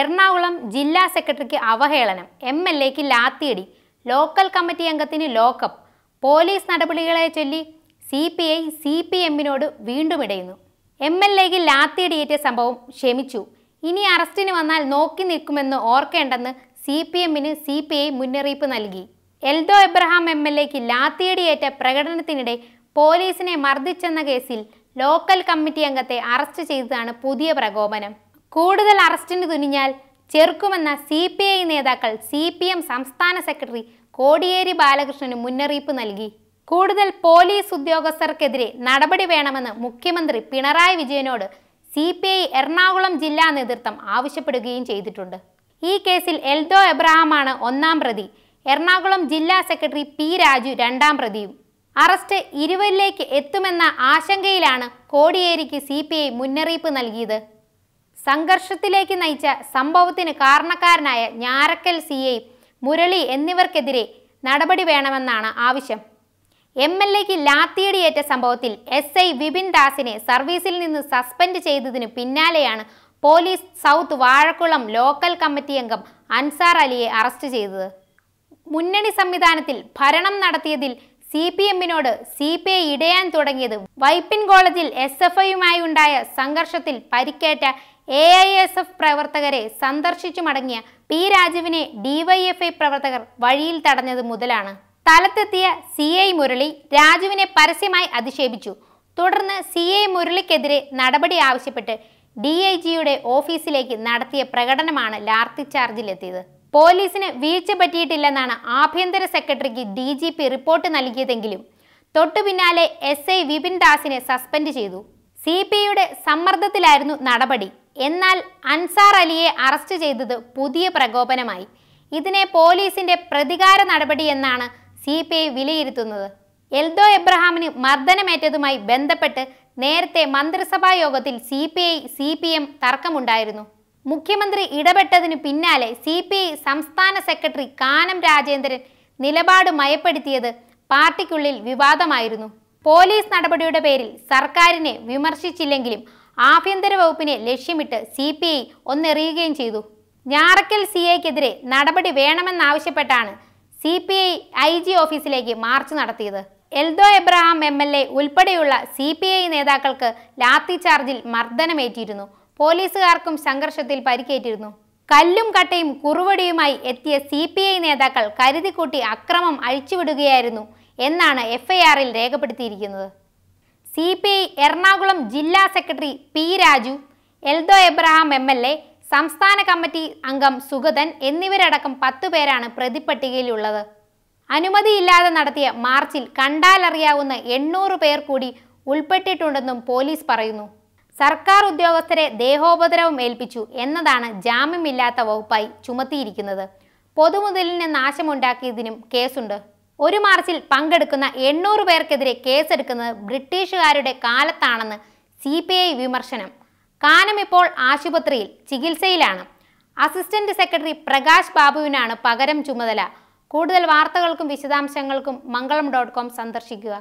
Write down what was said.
എറണാകുളം ജില്ലാ സെക്രട്ടറിക്ക് അവഹേളനം M L എക്ക് ലാത്തിയടി ലോക്കൽ കമ്മിറ്റി അംഗത്തിന് ലോക്കപ്പ് പോലീസ് നടപടികളെ ചൊല്ലി C P I C P എമ്മിനോട് വീണ്ടും ഇടയുന്നു എം എൽ എക്ക് ലാത്തിയടിയേറ്റ സംഭവം ക്ഷമിച്ചു ഇനി അറസ്റ്റിന് വന്നാൽ നോക്കി നിൽക്കുമെന്ന് ഓർക്കേണ്ടെന്ന് സി പി എമ്മിന് സി പി ഐ മുന്നറിയിപ്പ് നൽകി എൽദോ എബ്രഹാം എം എൽ എക്ക് ലാത്തിയടിയേറ്റ പ്രകടനത്തിനിടെ പോലീസിനെ മർദ്ദിച്ചെന്ന കേസിൽ ലോക്കൽ കമ്മിറ്റി അംഗത്തെ അറസ്റ്റ് ചെയ്തതാണ് പുതിയ പ്രകോപനം കൂടുതൽ അറസ്റ്റിന് തുനിഞ്ഞാൽ ചെറുക്കുമെന്ന സി പി ഐ നേതാക്കൾ സി പി എം സംസ്ഥാന സെക്രട്ടറി കോടിയേരി ബാലകൃഷ്ണന് മുന്നറിയിപ്പ് നൽകി കൂടുതൽ പോലീസ് ഉദ്യോഗസ്ഥർക്കെതിരെ നടപടി വേണമെന്ന് മുഖ്യമന്ത്രി പിണറായി വിജയനോട് സി പി ഐ എറണാകുളം ജില്ലാ നേതൃത്വം ആവശ്യപ്പെടുകയും ചെയ്തിട്ടുണ്ട് ഈ കേസിൽ എൽദോ എബ്രഹാമാണ് ഒന്നാം പ്രതി എറണാകുളം ജില്ലാ സെക്രട്ടറി പി രാജു രണ്ടാം പ്രതിയും അറസ്റ്റ് ഇരുവരിലേക്ക് എത്തുമെന്ന ആശങ്കയിലാണ് കോടിയേരിക്ക് സി മുന്നറിയിപ്പ് നൽകിയത് സംഘർഷത്തിലേക്ക് നയിച്ച സംഭവത്തിന് കാരണക്കാരനായ ഞാരക്കൽ സി ഐ മുരളി എന്നിവർക്കെതിരെ നടപടി വേണമെന്നാണ് ആവശ്യം എം എൽ എക്ക് ലാത്തിയടിയേറ്റ സംഭവത്തിൽ എസ് ഐ വിപിൻ ദാസിനെ സർവീസിൽ നിന്ന് സസ്പെൻഡ് ചെയ്തതിനു പിന്നാലെയാണ് police south Vazhakkulam local committee അംഗം അൻസാർ അലിയെ അറസ്റ്റ് ചെയ്തത് മുന്നണി സംവിധാനത്തിൽ ഭരണം നടത്തിയതിൽ സി പി എമ്മിനോട് സി പി ഐ ഇടയാൻ തുടങ്ങിയത് വൈപ്പിൻ കോളേജിൽ എസ് എഫ് ഐയുമായി ഉണ്ടായ സംഘർഷത്തിൽ പരിക്കേറ്റ എ ഐ എസ് എഫ് പ്രവർത്തകരെ സന്ദർശിച്ചു മടങ്ങിയ പി രാജുവിനെ ഡിവൈഎഫ്ഐ പ്രവർത്തകർ വഴിയിൽ തടഞ്ഞത് മുതലാണ് സ്ഥലത്തെത്തിയ സി ഐ മുരളി രാജുവിനെ പരസ്യമായി അധിക്ഷേപിച്ചു തുടർന്ന് സി ഐ മുരളിക്കെതിരെ നടപടി ആവശ്യപ്പെട്ട് ഡി ഐ ജിയുടെ ഓഫീസിലേക്ക് നടത്തിയ പ്രകടനമാണ് ലാർത്തി ചാർജിലെത്തിയത് പോലീസിന് വീഴ്ച പറ്റിയിട്ടില്ലെന്നാണ് ആഭ്യന്തര സെക്രട്ടറിക്ക് ഡി ജി പി റിപ്പോർട്ട് നൽകിയതെങ്കിലും തൊട്ടു പിന്നാലെ എസ് ഐ വിപിൻ ദാസിനെ സസ്പെൻഡ് ചെയ്തു സി പി ഐയുടെ സമ്മർദ്ദത്തിലായിരുന്നു നടപടി എന്നാൽ അൻസാർ അലിയെ അറസ്റ്റ് ചെയ്തത് പുതിയ പ്രകോപനമായി ഇതിനെ പോലീസിന്റെ പ്രതികാര നടപടി എന്നാണ് സി പി ഐ വിലയിരുത്തുന്നത് എൽദോ എബ്രഹാമിന് മർദ്ദനമേറ്റതുമായി ബന്ധപ്പെട്ട് നേരത്തെ മന്ത്രിസഭാ യോഗത്തിൽ C P I C P M തർക്കമുണ്ടായിരുന്നു മുഖ്യമന്ത്രി ഇടപെട്ടതിനു പിന്നാലെ സി പി ഐ സംസ്ഥാന സെക്രട്ടറി കാനം രാജേന്ദ്രൻ നിലപാട് മയപ്പെടുത്തിയത് പാർട്ടിക്കുള്ളിൽ വിവാദമായിരുന്നു പോലീസ് നടപടിയുടെ പേരിൽ സർക്കാരിനെ വിമർശിച്ചില്ലെങ്കിലും ആഭ്യന്തര വകുപ്പിനെ ലക്ഷ്യമിട്ട് സി പി ഐ ഒന്നെറിയുകയും ചെയ്തു ഞാറക്കൽ സി എക്കെതിരെ നടപടി വേണമെന്നാവശ്യപ്പെട്ടാണ് C P I I G ഓഫീസിലേക്ക് മാർച്ച് നടത്തിയത് Eldho Abraham M L A ഉൾപ്പെടെയുള്ള സി പി ഐ നേതാക്കൾക്ക് ചാർജിൽ മർദ്ദനമേറ്റിയിരുന്നു പോലീസുകാർക്കും സംഘർഷത്തിൽ പരിക്കേറ്റിരുന്നു കല്ലും കട്ടയും കുറുവടിയുമായി എത്തിയ സി പി ഐ നേതാക്കൾ കരുതിക്കൂട്ടി അക്രമം അഴിച്ചുവിടുകയായിരുന്നു എന്നാണ് എഫ്ഐആറിൽ രേഖപ്പെടുത്തിയിരിക്കുന്നത് സി പി ഐ എറണാകുളം ജില്ലാ secretary P Raju Eldho Abraham M L A സംസ്ഥാന കമ്മിറ്റി അംഗം സുഗതൻ എന്നിവരടക്കം പത്തു പേരാണ് പ്രതിപ്പട്ടികയിലുള്ളത് അനുമതിയില്ലാതെ നടത്തിയ മാർച്ചിൽ കണ്ടാലറിയാവുന്ന എണ്ണൂറ് പേർ കൂടി ഉൾപ്പെട്ടിട്ടുണ്ടെന്നും പോലീസ് പറയുന്നു സർക്കാർ ഉദ്യോഗസ്ഥരെ ദേഹോപദ്രവം ഏൽപ്പിച്ചു എന്നതാണ് ജാമ്യമില്ലാത്ത വകുപ്പായി ചുമത്തിയിരിക്കുന്നത് പൊതുമുതലിന് നാശമുണ്ടാക്കിയതിനും കേസുണ്ട് ഒരു മാർച്ചിൽ പങ്കെടുക്കുന്ന എണ്ണൂറ് പേർക്കെതിരെ കേസെടുക്കുന്നത് ബ്രിട്ടീഷുകാരുടെ കാലത്താണെന്ന് സി പി ഐ വിമർശനം കാനം ഇപ്പോൾ ആശുപത്രിയിൽ ചികിത്സയിലാണ് അസിസ്റ്റന്റ് സെക്രട്ടറി പ്രകാശ് ബാബുവിനാണ് പകരം ചുമതല കൂടുതൽ വാർത്തകൾക്കും വിശദാംശങ്ങൾക്കും മംഗളം ഡോട്ട് കോം സന്ദർശിക്കുക